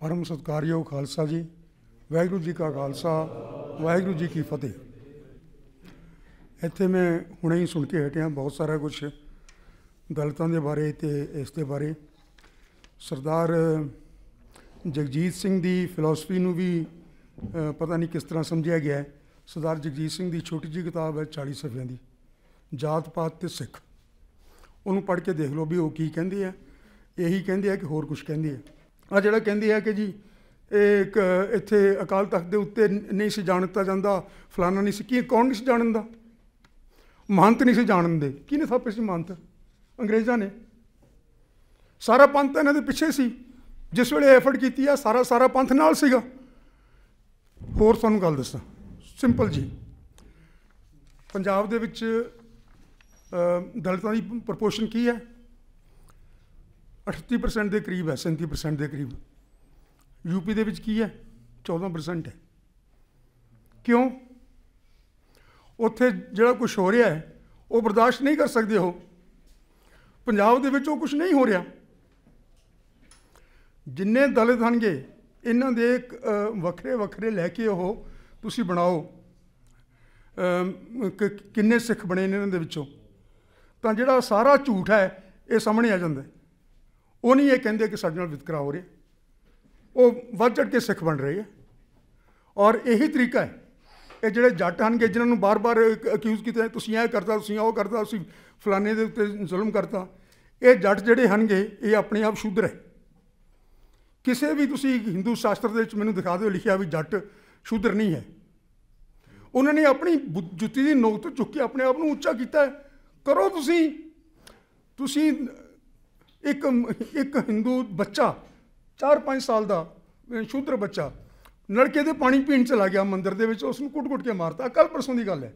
ਪਰਮ ਸਤਕਾਰਯੋਗ ਖਾਲਸਾ ਜੀ ਵਾਹਿਗੁਰੂ ਜੀ ਕਾ ਖਾਲਸਾ ਵਾਹਿਗੁਰੂ ਜੀ ਕੀ ਫਤਿਹ ਇੱਥੇ ਮੈਂ ਹੁਣੇ ਹੀ ਸੁਣ ਕੇ ਹਟਿਆ ਬਹੁਤ ਸਾਰਾ ਕੁਝ ਦਲਤਾਂ ਦੇ ਬਾਰੇ ਤੇ ਇਸ ਦੇ ਬਾਰੇ ਸਰਦਾਰ ਜਗਜੀਤ ਸਿੰਘ ਦੀ ਫਿਲਾਸਫੀ ਨੂੰ ਵੀ ਪਤਾ ਨਹੀਂ ਕਿਸ ਤਰ੍ਹਾਂ ਸਮਝਿਆ ਗਿਆ ਸਰਦਾਰ ਜਗਜੀਤ ਸਿੰਘ ਦੀ ਛੋਟੀ ਜੀ ਕਿਤਾਬ ਹੈ 40 ਸਫ਼ਿਆਂ ਦੀ ਜਾਤ ਪਾਤ ਤੇ ਸਿੱਖ ਉਹਨੂੰ ਪੜ੍ਹ ਕੇ ਦੇਖ ਲਓ ਵੀ ਉਹ ਕੀ ਕਹਿੰਦੇ ਆ ਇਹੀ ਕਹਿੰਦੇ ਆ ਕਿ ਹੋਰ ਕੁਝ ਕਹਿੰਦੇ ਆ ਆ ਜਿਹੜਾ ਕਹਿੰਦੀ ਹੈ ਕਿ ਜੀ ਇੱਕ ਇੱਥੇ ਅਕਾਲ ਤਖਤ ਦੇ ਉੱਤੇ ਨਹੀਂ ਸੀ ਜਾਣਤਾ ਜਾਂਦਾ ਫਲਾਣਾ ਨਹੀਂ ਸੀ ਕੀ ਕੌਣ ਨਹੀਂ ਸੀ ਦਾ ਮਹੰਤ ਨਹੀਂ ਸੀ ਜਾਣਦੇ ਦੇ ਕਿਹਨੇ ਸਭ ਪਿੱਛੇ ਮਹੰਤ ਅੰਗਰੇਜ਼ਾਂ ਨੇ ਸਾਰਾ ਪੰਥ ਇਹਨਾਂ ਦੇ ਪਿੱਛੇ ਸੀ ਜਿਸ ਵੇਲੇ ਐਫਰਟ ਕੀਤੀ ਆ ਸਾਰਾ ਸਾਰਾ ਪੰਥ ਨਾਲ ਸੀਗਾ ਹੋਰ ਤੁਹਾਨੂੰ ਗੱਲ ਦੱਸਾਂ ਸਿੰਪਲ ਜੀ ਪੰਜਾਬ ਦੇ ਵਿੱਚ ਦਲਤਾਂ ਦੀ ਪ੍ਰੋਪੋਰਸ਼ਨ ਕੀ ਹੈ 38% ਦੇ ਕਰੀਬ ਹੈ 37% ਦੇ ਕਰੀਬ ਯੂਪੀ ਦੇ ਵਿੱਚ ਕੀ ਹੈ 14% ਹੈ ਕਿਉਂ ਉੱਥੇ ਜਿਹੜਾ ਕੁਝ ਹੋ ਰਿਹਾ ਹੈ ਉਹ ਬਰਦਾਸ਼ਤ ਨਹੀਂ ਕਰ ਸਕਦੇ ਹੋ ਪੰਜਾਬ ਦੇ ਵਿੱਚ ਉਹ ਕੁਝ ਨਹੀਂ ਹੋ ਰਿਹਾ ਜਿੰਨੇ ਦਲਿਤ ਹਨਗੇ ਇਹਨਾਂ ਦੇ ਵੱਖਰੇ ਵੱਖਰੇ ਲੈ ਕੇ ਉਹ ਤੁਸੀਂ ਬਣਾਓ ਕਿੰਨੇ ਸਿੱਖ ਬਣੇ ਨੇ ਇਹਨਾਂ ਦੇ ਵਿੱਚੋਂ ਤਾਂ ਜਿਹੜਾ ਸਾਰਾ ਝੂਠ ਹੈ ਇਹ ਸਾਹਮਣੇ ਆ ਜਾਂਦਾ ਉਹ ਨਹੀਂ ਇਹ ਕਹਿੰਦੇ ਕਿ ਸਾਡੇ ਨਾਲ ਵਿਤਕਰਾ ਹੋ ਰਿਹਾ ਉਹ ਵੱਧ ਚੜ ਕੇ ਸਿੱਖ ਬਣ ਰਹੇ ਆ ਔਰ ਇਹੀ ਤਰੀਕਾ ਹੈ ਇਹ ਜਿਹੜੇ ਜੱਟ ਹਨ ਕਿ ਜਿਨ੍ਹਾਂ ਨੂੰ ਬਾਰ-ਬਾਰ ਅਕਿਊਜ਼ ਕੀਤਾ ਤੁਸੀਂ ਇਹ ਕਰਦਾ ਤੁਸੀਂ ਉਹ ਕਰਦਾ ਤੁਸੀਂ ਫਲਾਣੇ ਦੇ ਉੱਤੇ ਜ਼ੁਲਮ ਕਰਦਾ ਇਹ ਜੱਟ ਜਿਹੜੇ ਹਨਗੇ ਇਹ ਆਪਣੇ ਆਪ ਸ਼ੁੱਧ ਰਹੇ ਕਿਸੇ ਵੀ ਤੁਸੀਂ ਹਿੰਦੂ ਸ਼ਾਸਤਰ ਦੇ ਵਿੱਚ ਮੈਨੂੰ ਦਿਖਾ ਦਿਓ ਲਿਖਿਆ ਵੀ ਜੱਟ ਸ਼ੁੱਧਰ ਨਹੀਂ ਹੈ ਉਹਨਾਂ ਨੇ ਆਪਣੀ ਜੁੱਤੀ ਦੀ ਨੋਕ ਤੋਂ ਚੁੱਕ ਕੇ ਆਪਣੇ ਆਪ ਨੂੰ ਉੱਚਾ ਕੀਤਾ ਕਰੋ ਤੁਸੀਂ ਤੁਸੀਂ ਇੱਕ ਇੱਕ ਹਿੰਦੂ ਬੱਚਾ 4-5 ਸਾਲ ਦਾ ਸ਼ੁੱਧਰ ਬੱਚਾ ਲੜਕੇ ਦੇ ਪਾਣੀ ਪੀਣ ਚਲਾ ਗਿਆ ਮੰਦਿਰ ਦੇ ਵਿੱਚ ਉਸ ਨੂੰ ਕੁੱਟ-ਕੁੱਟ ਕੇ ਮਾਰਤਾ ਕੱਲ ਪਰਸੋਂ ਦੀ ਗੱਲ ਹੈ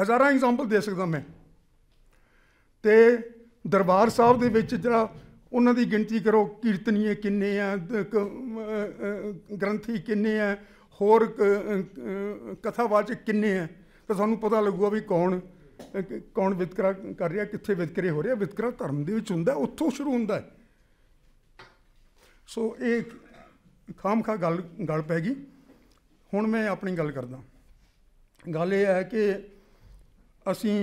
ਹਜ਼ਾਰਾਂ ਐਗਜ਼ਾਮਪਲ ਦੇ ਸਕਦਾ ਮੈਂ ਤੇ ਦਰਬਾਰ ਸਾਹਿਬ ਦੇ ਵਿੱਚ ਜਿਹੜਾ ਉਹਨਾਂ ਦੀ ਗਿਣਤੀ ਕਰੋ ਕੀਰਤਨੀਏ ਕਿੰਨੇ ਆ ਗ੍ਰੰਥੀ ਕਿੰਨੇ ਆ ਹੋਰ ਕਥਾਵਾਚਕ ਕਿੰਨੇ ਆ ਤਾਂ ਸਾਨੂੰ ਪਤਾ ਲੱਗੂਗਾ ਵੀ ਕੌਣ ਕੌਣ ਵਿਤਕਰਾ ਕਰ ਰਿਹਾ ਕਿੱਥੇ ਵਿਤਕਰੇ ਹੋ ਰਿਹਾ ਵਿਤਕਰਾ ਧਰਮ ਦੇ ਵਿੱਚ ਹੁੰਦਾ ਉੱਥੋਂ ਸ਼ੁਰੂ ਹੁੰਦਾ ਹੈ ਸੋ ਇਹ ਖਾਮਖਾ ਗੱਲ ਗੱਲ ਪੈ ਗਈ ਹੁਣ ਮੈਂ ਆਪਣੀ ਗੱਲ ਕਰਦਾ ਗੱਲ ਇਹ ਹੈ ਕਿ ਅਸੀਂ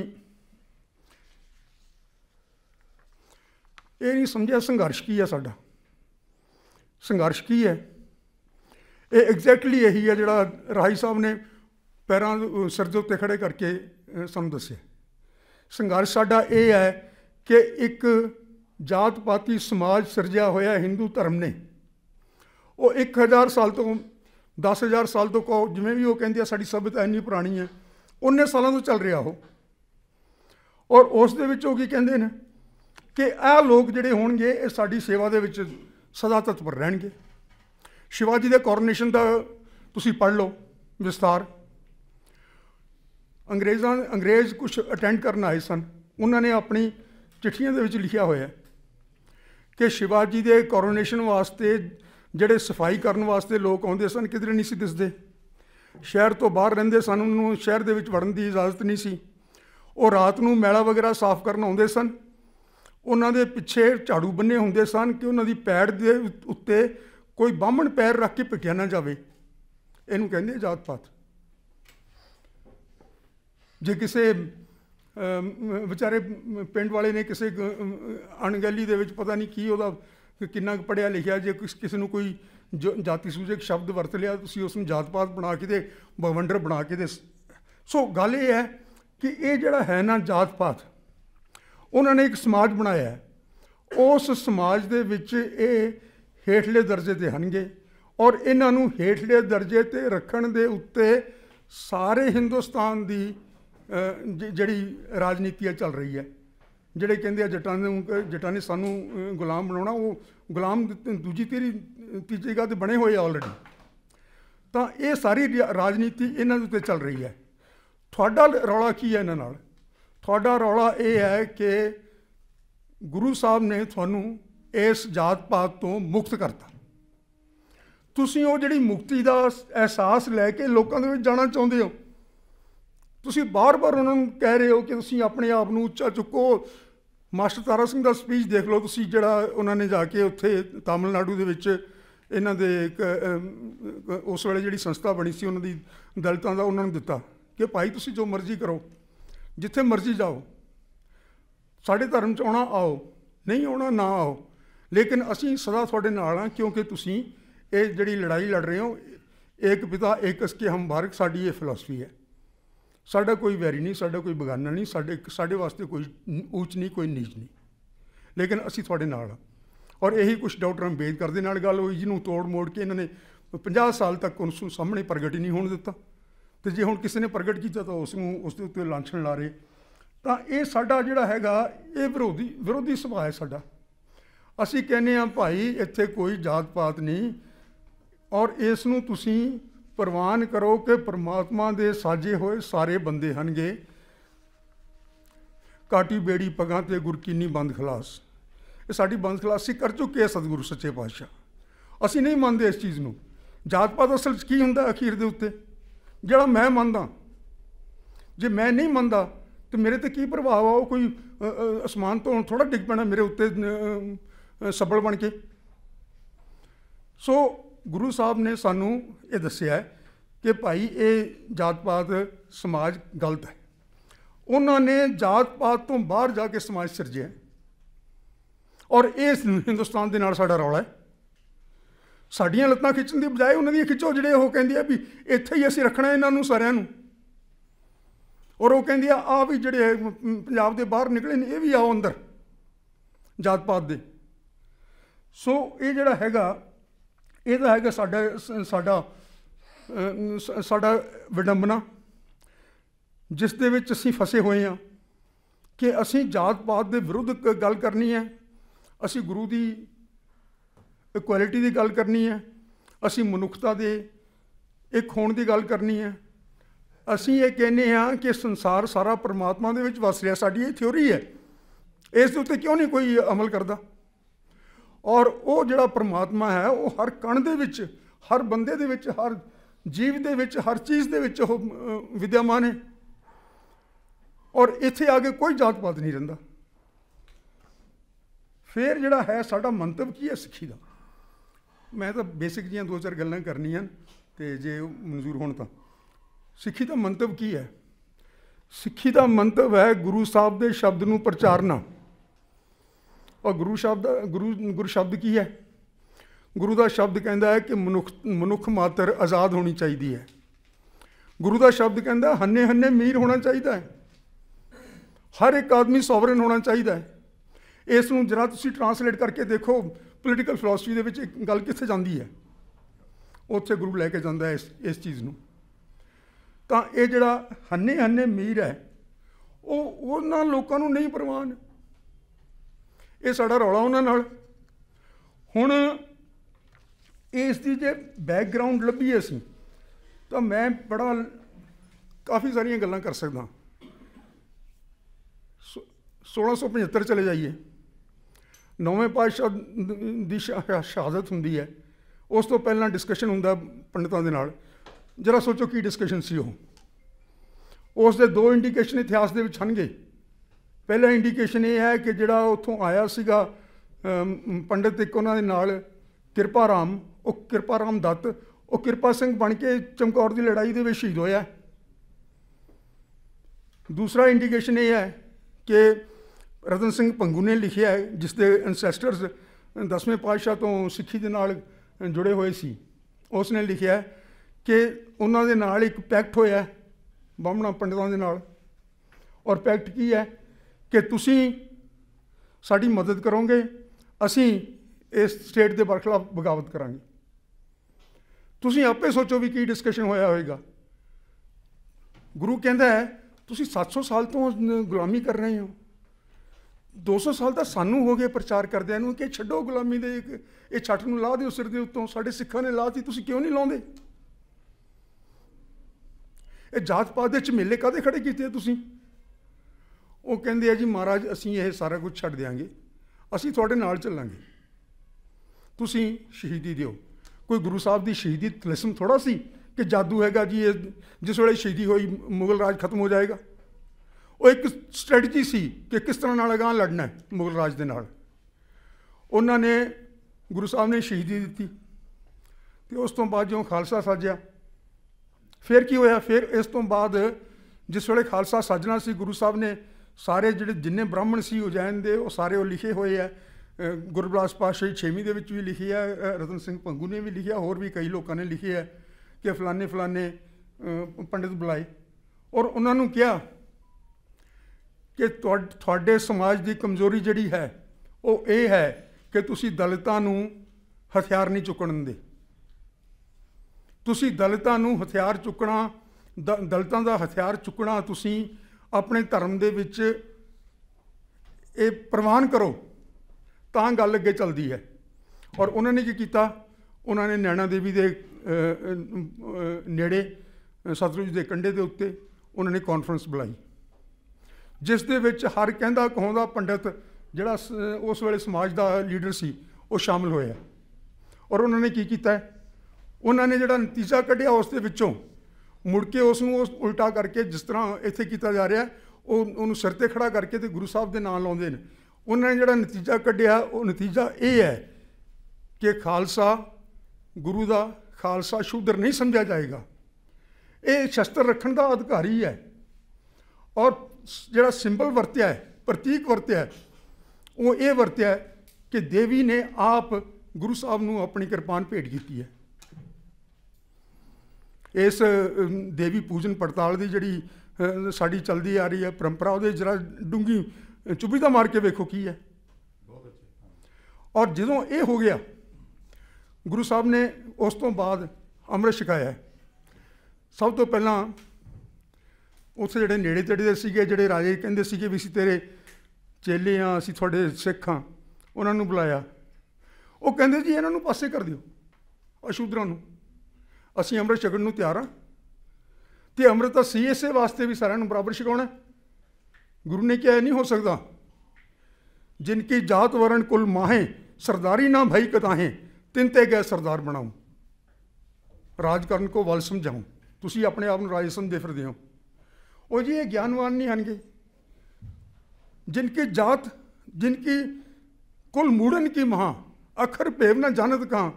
ਇਹ ਨਹੀਂ ਸਮਝਿਆ ਸੰਘਰਸ਼ ਕੀ ਹੈ ਸਾਡਾ ਸੰਘਰਸ਼ ਕੀ ਹੈ ਇਹ ਐਗਜ਼ੈਕਟਲੀ ਇਹੀ ਹੈ ਜਿਹੜਾ ਰਾਈ ਸਾਹਿਬ ਨੇ ਪੈਰਾਂ ਸਿਰ ਦੇ ਉੱਤੇ ਖੜੇ ਕਰਕੇ ਸਾਨੂੰ ਦੱਸਿਆ ਸੰਘਰਸ਼ ਸਾਡਾ ਇਹ ਹੈ ਕਿ ਇੱਕ ਜਾਤ ਪਾਤੀ ਸਮਾਜ ਸਿਰਜਿਆ ਹੋਇਆ ਹਿੰਦੂ ਧਰਮ ਨੇ ਉਹ 1000 ਸਾਲ ਤੋਂ 10000 ਸਾਲ ਤੋਂ ਕੋ ਜਿਵੇਂ ਵੀ ਉਹ ਕਹਿੰਦੇ ਆ ਸਾਡੀ ਸਭਿਅਤਾ ਇੰਨੀ ਪੁਰਾਣੀ ਹੈ ਉਹਨੇ ਸਾਲਾਂ ਤੋਂ ਚੱਲ ਰਿਹਾ ਉਹ ਔਰ ਉਸ ਦੇ ਵਿੱਚ ਉਹ ਕੀ ਕਹਿੰਦੇ ਨੇ ਕਿ ਆ ਲੋਕ ਜਿਹੜੇ ਹੋਣਗੇ ਇਹ ਸਾਡੀ ਸੇਵਾ ਦੇ ਵਿੱਚ ਸਦਾ ਤਤਪਰ ਰਹਿਣਗੇ ਸ਼ਿਵਾਜੀ ਦੇ ਕੋਰਨੇਸ਼ਨ ਦਾ ਤੁਸੀਂ ਪੜ੍ਹ ਲਓ ਵਿਸਤਾਰ ਅੰਗਰੇਜ਼ਾਂ ਅੰਗਰੇਜ਼ ਕੁਝ ਅਟੈਂਡ ਕਰਨ ਆਏ ਸਨ ਉਹਨਾਂ ਨੇ ਆਪਣੀ ਚਿੱਠੀਆਂ ਦੇ ਵਿੱਚ ਲਿਖਿਆ ਹੋਇਆ ਕਿ ਸ਼ਿਵਾਜੀ ਦੇ ਕੋਰੋਨੇਸ਼ਨ ਵਾਸਤੇ ਜਿਹੜੇ ਸਫਾਈ ਕਰਨ ਵਾਸਤੇ ਲੋਕ ਆਉਂਦੇ ਸਨ ਕਿਧਰੇ ਨਹੀਂ ਸੀ ਦਿਸਦੇ ਸ਼ਹਿਰ ਤੋਂ ਬਾਹਰ ਰਹਿੰਦੇ ਸਨ ਉਹਨਾਂ ਨੂੰ ਸ਼ਹਿਰ ਦੇ ਵਿੱਚ ਵੜਨ ਦੀ ਇਜਾਜ਼ਤ ਨਹੀਂ ਸੀ ਉਹ ਰਾਤ ਨੂੰ ਮੈਲਾ ਵਗੈਰਾ ਸਾਫ਼ ਕਰਨ ਆਉਂਦੇ ਸਨ ਉਹਨਾਂ ਦੇ ਪਿੱਛੇ ਝਾੜੂ ਬੰਨੇ ਹੁੰਦੇ ਸਨ ਕਿ ਉਹਨਾਂ ਦੀ ਪੈੜ ਦੇ ਉੱਤੇ ਕੋਈ ਬਾਹਮਣ ਪੈਰ ਰੱਖ ਕੇ ਪਿੱਟਿਆ ਨਾ ਜਾਵੇ ਇਹਨੂੰ ਕਹਿੰਦੇ ਆਜ਼ਾਦ ਪਾਤ ਜੇ ਕਿਸੇ ਵਿਚਾਰੇ ਪਿੰਡ ਵਾਲੇ ਨੇ ਕਿਸੇ ਅਣਗੈਲੀ ਦੇ ਵਿੱਚ ਪਤਾ ਨਹੀਂ ਕੀ ਉਹਦਾ ਕਿੰਨਾ ਪੜਿਆ ਲਿਖਿਆ ਜੇ ਕਿਸੇ ਨੂੰ ਕੋਈ ਜਾਤੀ ਸੂਚਕ ਸ਼ਬਦ ਵਰਤ ਲਿਆ ਤੁਸੀਂ ਉਸ ਨੂੰ ਜਾਤ-ਪਾਤ ਬਣਾ ਕੇ ਤੇ ਬਵੰਡਰ ਬਣਾ ਕੇ ਦੇ ਸੋ ਗੱਲ ਇਹ ਹੈ ਕਿ ਇਹ ਜਿਹੜਾ ਹੈ ਨਾ ਜਾਤ-ਪਾਤ ਉਹਨਾਂ ਨੇ ਇੱਕ ਸਮਾਜ ਬਣਾਇਆ ਉਸ ਸਮਾਜ ਦੇ ਵਿੱਚ ਇਹ ਹੇਠਲੇ ਦਰਜੇ ਤੇ ਹਨਗੇ ਔਰ ਇਹਨਾਂ ਨੂੰ ਹੇਠਲੇ ਦਰਜੇ ਤੇ ਰੱਖਣ ਦੇ ਉੱਤੇ ਸਾਰੇ ਹਿੰਦੁਸਤਾਨ ਦੀ ਜਿਹੜੀ ਰਾਜਨੀਤੀ ਚੱਲ ਰਹੀ ਹੈ ਜਿਹੜੇ ਕਹਿੰਦੇ ਆ ਜੱਟਾਂ ਨੂੰ ਜੱਟਾਂ ਨੇ ਸਾਨੂੰ ਗੁਲਾਮ ਬਣਾਉਣਾ ਉਹ ਗੁਲਾਮ ਦੂਜੀ ਤੇਰੀ ਤੀਜੀ ਜਗ੍ਹਾ ਤੇ ਬਣੇ ਹੋਏ ਆਲਰੇਡੀ ਤਾਂ ਇਹ ਸਾਰੀ ਰਾਜਨੀਤੀ ਇਹਨਾਂ ਦੇ ਉੱਤੇ ਚੱਲ ਰਹੀ ਹੈ ਤੁਹਾਡਾ ਰੌਲਾ ਕੀ ਹੈ ਇਹਨਾਂ ਨਾਲ ਤੁਹਾਡਾ ਰੌਲਾ ਇਹ ਹੈ ਕਿ ਗੁਰੂ ਸਾਹਿਬ ਨੇ ਤੁਹਾਨੂੰ ਇਸ ਜਾਤ ਪਾਤ ਤੋਂ ਮੁਕਤ ਕਰਤਾ ਤੁਸੀਂ ਉਹ ਜਿਹੜੀ ਮੁਕਤੀ ਦਾ ਅਹਿਸਾਸ ਲੈ ਕੇ ਲੋਕਾਂ ਦੇ ਵਿੱਚ ਜਾਣਾ ਚਾਹੁੰਦੇ ਹੋ ਤੁਸੀਂ ਬਾਰ-ਬਾਰ ਉਹਨਾਂ ਨੂੰ ਕਹਿ ਰਹੇ ਹੋ ਕਿ ਤੁਸੀਂ ਆਪਣੇ ਆਪ ਨੂੰ ਉੱਚਾ ਚੁੱਕੋ ਮਾਸਟਰ ਤਾਰਾ ਸਿੰਘ ਦਾ ਸਪੀਚ ਦੇਖ ਲਓ ਤੁਸੀਂ ਜਿਹੜਾ ਉਹਨਾਂ ਨੇ ਜਾ ਕੇ ਉੱਥੇ ਤਾਮਿਲਨਾਡੂ ਦੇ ਵਿੱਚ ਇਹਨਾਂ ਦੇ ਉਸ ਵੇਲੇ ਜਿਹੜੀ ਸੰਸਥਾ ਬਣੀ ਸੀ ਉਹਨਾਂ ਦੀ ਦਲਿਤਾਂ ਦਾ ਉਹਨਾਂ ਨੂੰ ਦਿੱਤਾ ਕਿ ਭਾਈ ਤੁਸੀਂ ਜੋ ਮਰਜ਼ੀ ਕਰੋ ਜਿੱਥੇ ਮਰਜ਼ੀ ਜਾਓ ਸਾਡੇ ਧਰਮ 'ਚ ਆਉਣਾ ਆਓ ਨਹੀਂ ਆਉਣਾ ਨਾ ਆਓ ਲੇਕਿਨ ਅਸੀਂ ਸਦਾ ਤੁਹਾਡੇ ਨਾਲ ਹਾਂ ਕਿਉਂਕਿ ਤੁਸੀਂ ਇਹ ਜਿਹੜੀ ਲੜਾਈ ਲੜ ਰਹੇ ਹੋ ਇੱਕ ਪਿਤਾ ਇੱਕ ਇਸਕੇ ਹਮ ਬਾਰਕ ਸਾਡੀ ਇਹ ਫਿਲਾਸਫੀ ਹੈ ਸਾਡਾ ਕੋਈ ਵੈਰੀ ਨਹੀਂ ਸਾਡਾ ਕੋਈ ਬਗਾਨਾ ਨਹੀਂ ਸਾਡੇ ਸਾਡੇ ਵਾਸਤੇ ਕੋਈ ਉੱਚ ਨਹੀਂ ਕੋਈ ਨੀਚ ਨਹੀਂ ਲੇਕਿਨ ਅਸੀਂ ਤੁਹਾਡੇ ਨਾਲ ਔਰ ਇਹੀ ਕੁਝ ਡਾਕਟਰ ਅੰਬੇਦਕਰ ਦੇ ਨਾਲ ਗੱਲ ਹੋਈ ਜਿਹਨੂੰ ਤੋੜ ਮੋੜ ਕੇ ਇਹਨਾਂ ਨੇ 50 ਸਾਲ ਤੱਕ ਉਸ ਨੂੰ ਸਾਹਮਣੇ ਪ੍ਰਗਟ ਹੀ ਨਹੀਂ ਹੋਣ ਦਿੱਤਾ ਤੇ ਜੇ ਹੁਣ ਕਿਸੇ ਨੇ ਪ੍ਰਗਟ ਕੀਤਾ ਤਾਂ ਉਸ ਨੂੰ ਉਸ ਦੇ ਉੱਤੇ ਲਾਂਛਣ ਲਾ ਰਹੇ ਤਾਂ ਇਹ ਸਾਡਾ ਜਿਹੜਾ ਹੈਗਾ ਇਹ ਵਿਰੋਧੀ ਵਿਰੋਧੀ ਸੁਭਾਅ ਹੈ ਸਾਡਾ ਅਸੀਂ ਕਹਿੰਦੇ ਆ ਭਾਈ ਇੱਥੇ ਕੋਈ ਜਾਤ ਪਾਤ ਨਹੀਂ ਔਰ ਇਸ ਨੂੰ ਤੁਸੀਂ ਪ੍ਰਵਾਨ ਕਰੋ ਕਿ ਪ੍ਰਮਾਤਮਾ ਦੇ ਸਾਜੇ ਹੋਏ ਸਾਰੇ ਬੰਦੇ ਹਨਗੇ ਕਾਟੀ ਬੇੜੀ ਪਗਾਂ ਤੇ ਗੁਰਕੀਨੀ ਬੰਦ ਖਲਾਸ ਇਹ ਸਾਡੀ ਬੰਦ ਖਲਾਸੀ ਕਰ ਚੁੱਕੇ ਹੈ ਸਤਿਗੁਰੂ ਸੱਚੇ ਪਾਤਸ਼ਾਹ ਅਸੀਂ ਨਹੀਂ ਮੰਨਦੇ ਇਸ ਚੀਜ਼ ਨੂੰ ਜਾਤ ਪਾਤ ਅਸਲ ਵਿੱਚ ਕੀ ਹੁੰਦਾ ਅਖੀਰ ਦੇ ਉੱਤੇ ਜਿਹੜਾ ਮੈਂ ਮੰਨਦਾ ਜੇ ਮੈਂ ਨਹੀਂ ਮੰਨਦਾ ਤੇ ਮੇਰੇ ਤੇ ਕੀ ਪ੍ਰਭਾਵ ਆ ਉਹ ਕੋਈ ਅਸਮਾਨ ਤੋਂ ਥੋੜਾ ਡਿੱਗ ਪੈਣਾ ਮੇਰੇ ਉੱਤੇ ਸਬਲ ਬਣ ਕੇ ਸੋ ਗੁਰੂ ਸਾਹਿਬ ਨੇ ਸਾਨੂੰ ਇਹ ਦੱਸਿਆ ਕਿ ਭਾਈ ਇਹ ਜਾਤ ਪਾਤ ਸਮਾਜ ਗਲਤ ਹੈ ਉਹਨਾਂ ਨੇ ਜਾਤ ਪਾਤ ਤੋਂ ਬਾਹਰ ਜਾ ਕੇ ਸਮਾਜ ਸਿਰਜਿਆ ਔਰ ਇਸ ਹਿੰਦੁਸਤਾਨ ਦੇ ਨਾਲ ਸਾਡਾ ਰੌਲਾ ਹੈ ਸਾਡੀਆਂ ਲੱਤਾਂ ਖਿੱਚਣ ਦੀ ਬਜਾਏ ਉਹਨਾਂ ਦੀਆਂ ਖਿੱਚੋ ਜਿਹੜੇ ਉਹ ਕਹਿੰਦੇ ਆ ਵੀ ਇੱਥੇ ਹੀ ਅਸੀਂ ਰੱਖਣਾ ਇਹਨਾਂ ਨੂੰ ਸਾਰਿਆਂ ਨੂੰ ਔਰ ਉਹ ਕਹਿੰਦੀ ਆ ਆ ਵੀ ਜਿਹੜੇ ਪੰਜਾਬ ਦੇ ਬਾਹਰ ਨਿਕਲੇ ਨੇ ਇਹ ਵੀ ਆਓ ਅੰਦਰ ਜਾਤ ਪਾਤ ਦੇ ਸੋ ਇਹ ਜਿਹੜਾ ਹੈਗਾ ਇਹ ਤਾਂ ਹੈਗਾ ਸਾਡਾ ਸਾਡਾ ਸਾਡਾ ਵਿਡੰਬਨਾ ਜਿਸ ਦੇ ਵਿੱਚ ਅਸੀਂ ਫਸੇ ਹੋਏ ਆ ਕਿ ਅਸੀਂ ਜਾਤ ਪਾਤ ਦੇ ਵਿਰੁੱਧ ਗੱਲ ਕਰਨੀ ਹੈ ਅਸੀਂ ਗੁਰੂ ਦੀ ਇਕੁਐਲਿਟੀ ਦੀ ਗੱਲ ਕਰਨੀ ਹੈ ਅਸੀਂ ਮਨੁੱਖਤਾ ਦੇ ਇੱਕ ਹੋਣ ਦੀ ਗੱਲ ਕਰਨੀ ਹੈ ਅਸੀਂ ਇਹ ਕਹਿੰਦੇ ਹਾਂ ਕਿ ਸੰਸਾਰ ਸਾਰਾ ਪਰਮਾਤਮਾ ਦੇ ਵਿੱਚ ਵਸ ਰਿਹਾ ਸਾਡੀ ਇਹ ਥਿਉਰੀ ਹੈ ਇਸ ਦੇ ਉੱਤੇ ਕਿਉਂ ਨਹੀਂ ਕੋਈ ਅਮਲ ਕਰਦਾ ਔਰ ਉਹ ਜਿਹੜਾ ਪਰਮਾਤਮਾ ਹੈ ਉਹ ਹਰ ਕਣ ਦੇ ਵਿੱਚ ਹਰ ਬੰਦੇ ਦੇ ਵਿੱਚ ਹਰ ਜੀਵ ਦੇ ਵਿੱਚ ਹਰ ਚੀਜ਼ ਦੇ ਵਿੱਚ ਉਹ ਵਿਦਿਆਮਾਨ ਹੈ ਔਰ ਇੱਥੇ ਆ ਕੇ ਕੋਈ ਜਾਤ ਪਾਤ ਨਹੀਂ ਰਹਿੰਦਾ ਫੇਰ ਜਿਹੜਾ ਹੈ ਸਾਡਾ ਮੰਤਵ ਕੀ ਹੈ ਸਿੱਖੀ ਦਾ ਮੈਂ ਤਾਂ ਬੇਸਿਕ ਜੀਆਂ ਦੋ ਚਾਰ ਗੱਲਾਂ ਕਰਨੀਆਂ ਤੇ ਜੇ ਮਨਜ਼ੂਰ ਹੋਣ ਤਾਂ ਸਿੱਖੀ ਦਾ ਮੰਤਵ ਕੀ ਹੈ ਸਿੱਖੀ ਦਾ ਮੰਤਵ ਹੈ ਗੁਰੂ ਸਾਹਿਬ ਦੇ ਸ਼ਬਦ ਨੂੰ ਪ੍ਰਚਾਰਨਾ ਔਰ ਗੁਰੂ ਸ਼ਬਦ ਗੁਰੂ ਗੁਰ ਸ਼ਬਦ ਕੀ ਹੈ ਗੁਰੂ ਦਾ ਸ਼ਬਦ ਕਹਿੰਦਾ ਹੈ ਕਿ ਮਨੁੱਖ ਮਨੁੱਖ ਮਾਤਰ ਆਜ਼ਾਦ ਹੋਣੀ ਚਾਹੀਦੀ ਹੈ ਗੁਰੂ ਦਾ ਸ਼ਬਦ ਕਹਿੰਦਾ ਹੰਨੇ ਹੰਨੇ ਮੀਰ ਹੋਣਾ ਚਾਹੀਦਾ ਹੈ ਹਰ ਇੱਕ ਆਦਮੀ ਸੋਵਰਨ ਹੋਣਾ ਚਾਹੀਦਾ ਹੈ ਇਸ ਨੂੰ ਜਰਾ ਤੁਸੀਂ ਟਰਾਂਸਲੇਟ ਕਰਕੇ ਦੇਖੋ ਪੋਲੀਟੀਕਲ ਫਿਲਾਸਫੀ ਦੇ ਵਿੱਚ ਇੱਕ ਗੱਲ ਕਿੱਥੇ ਜਾਂਦੀ ਹੈ ਉੱਥੇ ਗੁਰੂ ਲੈ ਕੇ ਜਾਂਦਾ ਇਸ ਇਸ ਚੀਜ਼ ਨੂੰ ਤਾਂ ਇਹ ਜਿਹੜਾ ਹੰਨੇ ਹੰਨੇ ਮੀਰ ਹੈ ਉਹ ਉਹਨਾਂ ਲੋਕਾਂ ਨੂੰ ਨਹੀਂ ਪ੍ਰਵਾਨ ਇਹ ਸਾਡਾ ਰੌਲਾ ਉਹਨਾਂ ਨਾਲ ਹੁਣ ਇਸ ਦੀ ਜੇ ਬੈਕਗ੍ਰਾਉਂਡ ਲੱਭੀ ਅਸੀਂ ਤਾਂ ਮੈਂ ਬੜਾ ਕਾਫੀ ਸਾਰੀਆਂ ਗੱਲਾਂ ਕਰ ਸਕਦਾ 1675 ਚਲੇ ਜਾਈਏ ਨੌਵੇਂ ਪਾਤਸ਼ਾਹ ਦੀ ਸ਼ਹਾਦਤ ਹੁੰਦੀ ਹੈ ਉਸ ਤੋਂ ਪਹਿਲਾਂ ਡਿਸਕਸ਼ਨ ਹੁੰਦਾ ਪੰਡਤਾਂ ਦੇ ਨਾਲ ਜਰਾ ਸੋਚੋ ਕੀ ਡਿਸਕਸ਼ਨ ਸੀ ਉਹ ਉਸ ਦੇ ਦੋ ਇੰਡੀਕੇਸ਼ਨ ਇਤਿਹਾਸ ਦੇ ਵਿੱਚ ਹਨਗੇ ਪਹਿਲਾ ਇੰਡੀਕੇਸ਼ਨ ਇਹ ਹੈ ਕਿ ਜਿਹੜਾ ਉੱਥੋਂ ਆਇਆ ਸੀਗਾ ਪੰਡਿਤ ਇੱਕ ਉਹਨਾਂ ਦੇ ਨਾਲ ਕਿਰਪਾ ਰਾਮ ਉਹ ਕਿਰਪਾ ਰਾਮ ਦੱਤ ਉਹ ਕਿਰਪਾ ਸਿੰਘ ਬਣ ਕੇ ਚਮਕੌਰ ਦੀ ਲੜਾਈ ਦੇ ਵਿੱਚ ਸ਼ਹੀਦ ਹੋਇਆ ਦੂਸਰਾ ਇੰਡੀਕੇਸ਼ਨ ਇਹ ਹੈ ਕਿ ਰਤਨ ਸਿੰਘ ਪੰਗੂ ਨੇ ਲਿਖਿਆ ਹੈ ਜਿਸ ਦੇ ਐਂਸੈਸਟਰਸ 10ਵੇਂ ਪਾਤਸ਼ਾਹ ਤੋਂ ਸਿੱਖੀ ਦੇ ਨਾਲ ਜੁੜੇ ਹੋਏ ਸੀ ਉਸ ਨੇ ਲਿਖਿਆ ਕਿ ਉਹਨਾਂ ਦੇ ਨਾਲ ਇੱਕ ਪੈਕਟ ਹੋਇਆ ਬਾਹਮਣਾ ਪੰਡਤਾਂ ਦੇ ਨਾਲ ਔਰ ਪੈਕਟ ਕੀ ਹੈ ਕਿ ਤੁਸੀਂ ਸਾਡੀ ਮਦਦ ਕਰੋਗੇ ਅਸੀਂ ਇਸ ਸਟੇਟ ਦੇ ਬਰਖਲਾਫ ਬਗਾਵਤ ਕਰਾਂਗੇ ਤੁਸੀਂ ਆਪੇ ਸੋਚੋ ਵੀ ਕੀ ਡਿਸਕਸ਼ਨ ਹੋਇਆ ਹੋਵੇਗਾ ਗੁਰੂ ਕਹਿੰਦਾ ਹੈ ਤੁਸੀਂ 700 ਸਾਲ ਤੋਂ ਗੁਲਾਮੀ ਕਰ ਰਹੇ ਹੋ 200 ਸਾਲ ਦਾ ਸਾਨੂੰ ਹੋ ਗਏ ਪ੍ਰਚਾਰ ਕਰਦਿਆਂ ਨੂੰ ਕਿ ਛੱਡੋ ਗੁਲਾਮੀ ਦੇ ਇਹ ਛੱਟ ਨੂੰ ਲਾ ਦਿਓ ਸਿਰ ਦੇ ਉੱਤੋਂ ਸਾਡੇ ਸਿੱਖਾਂ ਨੇ ਲਾਤੀ ਤੁਸੀਂ ਕਿਉਂ ਨਹੀਂ ਲਾਉਂਦੇ ਇਹ ਜਾਤ ਪਾਤ ਦੇ ਝਮੇਲੇ ਕਾਦੇ ਖੜੇ ਕੀਤੇ ਤੁਸੀਂ ਉਹ ਕਹਿੰਦੇ ਆ ਜੀ ਮਹਾਰਾਜ ਅਸੀਂ ਇਹ ਸਾਰਾ ਕੁਝ ਛੱਡ ਦੇਾਂਗੇ ਅਸੀਂ ਤੁਹਾਡੇ ਨਾਲ ਚੱਲਾਂਗੇ ਤੁਸੀਂ ਸ਼ਹੀਦੀ ਦਿਓ ਕੋਈ ਗੁਰੂ ਸਾਹਿਬ ਦੀ ਸ਼ਹੀਦੀ ਤਲਸਮ ਥੋੜਾ ਸੀ ਕਿ ਜਾਦੂ ਹੈਗਾ ਜੀ ਇਹ ਜਿਸ ਵੇਲੇ ਸ਼ਹੀਦੀ ਹੋਈ ਮੁਗਲ ਰਾਜ ਖਤਮ ਹੋ ਜਾਏਗਾ ਉਹ ਇੱਕ ਸਟ੍ਰੈਟਜੀ ਸੀ ਕਿ ਕਿਸ ਤਰ੍ਹਾਂ ਨਾਲ ਅਗਾਂ ਲੜਨਾ ਹੈ ਮੁਗਲ ਰਾਜ ਦੇ ਨਾਲ ਉਹਨਾਂ ਨੇ ਗੁਰੂ ਸਾਹਿਬ ਨੇ ਸ਼ਹੀਦੀ ਦਿੱਤੀ ਤੇ ਉਸ ਤੋਂ ਬਾਅਦ ਜਦੋਂ ਖਾਲਸਾ ਸਾਜਿਆ ਫਿਰ ਕੀ ਹੋਇਆ ਫਿਰ ਇਸ ਤੋਂ ਬਾਅਦ ਜਿਸ ਵੇਲੇ ਖਾਲਸਾ ਸਾਜਣਾ ਸੀ ਗੁਰੂ ਸਾਹਿਬ ਨੇ ਸਾਰੇ ਜਿਹੜੇ ਜਿੰਨੇ ਬ੍ਰਾਹਮਣ ਸੀ ਉਜੈਨ ਦੇ ਉਹ ਸਾਰੇ ਉਹ ਲਿਖੇ ਹੋਏ ਆ ਗੁਰਬਲਾਸ ਪਾਸ਼ਾ ਜੀ 6ਵੀਂ ਦੇ ਵਿੱਚ ਵੀ ਲਿਖੀ ਆ ਰਤਨ ਸਿੰਘ ਪੰਗੂ ਨੇ ਵੀ ਲਿਖਿਆ ਹੋਰ ਵੀ ਕਈ ਲੋਕਾਂ ਨੇ ਲਿਖੀ ਆ ਕਿ ਫਲਾਣੇ ਫਲਾਣੇ ਪੰਡਿਤ ਬੁਲਾਏ ਔਰ ਉਹਨਾਂ ਨੂੰ ਕਿਹਾ ਕਿ ਤੁਹਾਡੇ ਸਮਾਜ ਦੀ ਕਮਜ਼ੋਰੀ ਜਿਹੜੀ ਹੈ ਉਹ ਇਹ ਹੈ ਕਿ ਤੁਸੀਂ ਦਲਿਤਾਂ ਨੂੰ ਹਥਿਆਰ ਨਹੀਂ ਚੁੱਕਣ ਦਿੰਦੇ ਤੁਸੀਂ ਦਲਿਤਾਂ ਨੂੰ ਹਥਿਆਰ ਚੁੱਕਣਾ ਦਲਿਤਾਂ ਦਾ ਹਥਿਆਰ ਚੁੱਕਣਾ ਤੁਸੀਂ ਆਪਣੇ ਧਰਮ ਦੇ ਵਿੱਚ ਇਹ ਪ੍ਰਵਾਨ ਕਰੋ ਤਾਂ ਗੱਲ ਅੱਗੇ ਚੱਲਦੀ ਹੈ ਔਰ ਉਹਨਾਂ ਨੇ ਕੀ ਕੀਤਾ ਉਹਨਾਂ ਨੇ ਨੈਣਾ ਦੇਵੀ ਦੇ ਨੇੜੇ ਸਤਲੁਜ ਦੇ ਕੰਡੇ ਦੇ ਉੱਤੇ ਉਹਨਾਂ ਨੇ ਕਾਨਫਰੰਸ ਬੁਲਾਈ ਜਿਸ ਦੇ ਵਿੱਚ ਹਰ ਕਹਿੰਦਾ ਕਹੋਂਦਾ ਪੰਡਤ ਜਿਹੜਾ ਉਸ ਵੇਲੇ ਸਮਾਜ ਦਾ ਲੀਡਰ ਸੀ ਉਹ ਸ਼ਾਮਲ ਹੋਇਆ ਔਰ ਉਹਨਾਂ ਨੇ ਕੀ ਕੀਤਾ ਉਹਨਾਂ ਨੇ ਜਿਹੜਾ ਨਤੀਜਾ ਕੱਢਿਆ ਉਸ ਦੇ ਵਿੱਚੋਂ ਮੁੜ ਕੇ ਉਸ ਨੂੰ ਉਸ ਉਲਟਾ ਕਰਕੇ ਜਿਸ ਤਰ੍ਹਾਂ ਇੱਥੇ ਕੀਤਾ ਜਾ ਰਿਹਾ ਉਹ ਉਹਨੂੰ ਸਿਰ ਤੇ ਖੜਾ ਕਰਕੇ ਤੇ ਗੁਰੂ ਸਾਹਿਬ ਦੇ ਨਾਂ ਲਾਉਂਦੇ ਨੇ ਉਹਨਾਂ ਨੇ ਜਿਹੜਾ ਨਤੀਜਾ ਕੱਢਿਆ ਉਹ ਨਤੀਜਾ ਇਹ ਹੈ ਕਿ ਖਾਲਸਾ ਗੁਰੂ ਦਾ ਖਾਲਸਾ ਸ਼ੁੱਧਰ ਨਹੀਂ ਸਮਝਿਆ ਜਾਏਗਾ ਇਹ ਸ਼ਸਤਰ ਰੱਖਣ ਦਾ ਅਧਿਕਾਰੀ ਹੈ ਔਰ ਜਿਹੜਾ ਸਿੰਬਲ ਵਰਤਿਆ ਹੈ ਪ੍ਰਤੀਕ ਵਰਤਿਆ ਹੈ ਉਹ ਇਹ ਵਰਤਿਆ ਹੈ ਕਿ ਦੇਵੀ ਨੇ ਆਪ ਗੁਰੂ ਸਾਹਿਬ ਨੂੰ ਆਪਣੀ ਕਿਰਪਾਨ ਭੇਟ ਕੀਤੀ ਹੈ ਇਸ ਦੇਵੀ ਪੂਜਨ ਪੜਤਾਲ ਦੀ ਜਿਹੜੀ ਸਾਡੀ ਚੱਲਦੀ ਆ ਰਹੀ ਹੈ ਪਰੰਪਰਾ ਉਹਦੇ ਜਰਾ ਡੂੰਗੀ ਚੁੱਭੀ ਤਾਂ ਮਾਰ ਕੇ ਵੇਖੋ ਕੀ ਹੈ ਔਰ ਜਦੋਂ ਇਹ ਹੋ ਗਿਆ ਗੁਰੂ ਸਾਹਿਬ ਨੇ ਉਸ ਤੋਂ ਬਾਅਦ ਅੰਮ੍ਰਿਤ ਛਕਾਇਆ ਸਭ ਤੋਂ ਪਹਿਲਾਂ ਉਸ ਜਿਹੜੇ ਨੇੜੇ ਤੇੜੇ ਦੇ ਸੀਗੇ ਜਿਹੜੇ ਰਾਜੇ ਕਹਿੰਦੇ ਸੀਗੇ ਵੀ ਅਸੀਂ ਤੇਰੇ ਚੇਲੇ ਆ ਅਸੀਂ ਤੁਹਾਡੇ ਸਿੱਖ ਆ ਉਹਨਾਂ ਨੂੰ ਬੁਲਾਇਆ ਉਹ ਕਹਿੰਦੇ ਜੀ ਇਹਨਾਂ ਨੂੰ ਪਾਸੇ ਕਰ ਦਿਓ ਅਸ਼ੂਦਰਾਂ ਨੂੰ ਅਸੀਂ ਅੰਮ੍ਰਿਤ ਛਕਣ ਨੂੰ ਤਿਆਰ ਆ ਤੇ ਅੰਮ੍ਰਿਤ ਅਸੀਂ ਇਸੇ ਵਾਸਤੇ ਵੀ ਸਾਰਿਆਂ ਨੂੰ ਬਰਾਬਰ ਛਕਾਉਣਾ ਗੁਰੂ ਨੇ ਕਿਹਾ ਨਹੀਂ ਹੋ ਸਕਦਾ जिनकी जात वर्ण कुल माहें सरदारी ना भई कताहें तिनते गए सरदार बनाऊं राजकरण को वल समझाऊं ਤੁਸੀਂ ਆਪਣੇ ਆਪ ਨੂੰ ਰਾਜ ਸਮਝਦੇ ਫਿਰਦੇ ਹੋ ਉਹ ਜੀ ਇਹ ਗਿਆਨਵਾਨ ਨਹੀਂ ਹਨਗੇ ਜਿਨਕੀ ਜਾਤ ਜਿਨਕੀ ਕੁਲ ਮੂੜਨ ਕੀ ਮਹਾ ਅਖਰ ਭੇਵ ਨਾ ਜਾਣਤ ਕਹਾਂ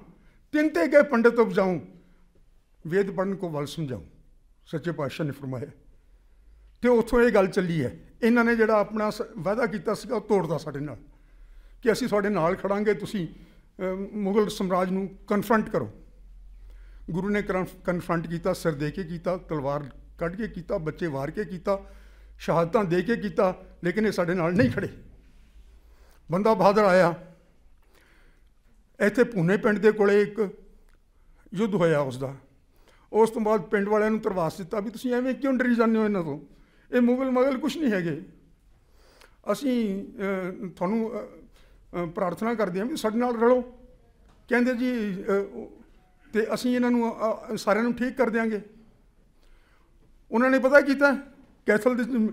ਤਿੰਤੇ ਗਏ ਪੰਡਤ ਉਪਜਾਉਂ ਵੇਦ ਪੜਨ ਕੋ ਵਲ ਸਮਝਾਉ ਸੱਚੇ ਪਾਤਸ਼ਾਹ ਨੇ ਫਰਮਾਇਆ ਤੇ ਉਥੋਂ ਇਹ ਗੱਲ ਚੱਲੀ ਹੈ ਇਹਨਾਂ ਨੇ ਜਿਹੜਾ ਆਪਣਾ ਵਾਅਦਾ ਕੀਤਾ ਸੀਗਾ ਉਹ ਤੋੜਦਾ ਸਾਡੇ ਨਾਲ ਕਿ ਅਸੀਂ ਤੁਹਾਡੇ ਨਾਲ ਖੜਾਂਗੇ ਤੁਸੀਂ ਮੁਗਲ ਸਮਰਾਜ ਨੂੰ ਕਨਫਰੰਟ ਕਰੋ ਗੁਰੂ ਨੇ ਕਨਫਰੰਟ ਕੀਤਾ ਸਿਰ ਦੇ ਕੇ ਕੀਤਾ ਤਲਵਾਰ ਕੱਢ ਕੇ ਕੀਤਾ ਬੱਚੇ ਵਾਰ ਕੇ ਕੀਤਾ ਸ਼ਹਾਦਤਾਂ ਦੇ ਕੇ ਕੀਤਾ ਲੇਕਿਨ ਇਹ ਸਾਡੇ ਨਾਲ ਨਹੀਂ ਖੜੇ ਬੰਦਾ ਬਹਾਦਰ ਆਇਆ ਇੱਥੇ ਪੂਨੇ ਪਿੰਡ ਦੇ ਕੋਲੇ ਇੱਕ ਯੁੱਧ ਹੋਇਆ ਉਸ ਦਾ ਉਸ ਤੋਂ ਬਾਅਦ ਪਿੰਡ ਵਾਲਿਆਂ ਨੂੰ ਤਰਵਾਸ ਦਿੱਤਾ ਵੀ ਤੁਸੀਂ ਐਵੇਂ ਕਿਉਂ ਡਰੀ ਜਾਂਦੇ ਹੋ ਇਹਨਾਂ ਤੋਂ ਇਹ ਮੁਗਲ ਮਗਲ ਕੁਝ ਨਹੀਂ ਹੈਗੇ ਅਸੀਂ ਤੁਹਾਨੂੰ ਪ੍ਰਾਰਥਨਾ ਕਰਦੇ ਹਾਂ ਵੀ ਸਾਡੇ ਨਾਲ ਰਲੋ ਕਹਿੰਦੇ ਜੀ ਤੇ ਅਸੀਂ ਇਹਨਾਂ ਨੂੰ ਸਾਰਿਆਂ ਨੂੰ ਠੀਕ ਕਰ ਦਿਆਂਗੇ ਉਹਨਾਂ ਨੇ ਪਤਾ ਕੀਤਾ ਕੈਸਲ ਦੇ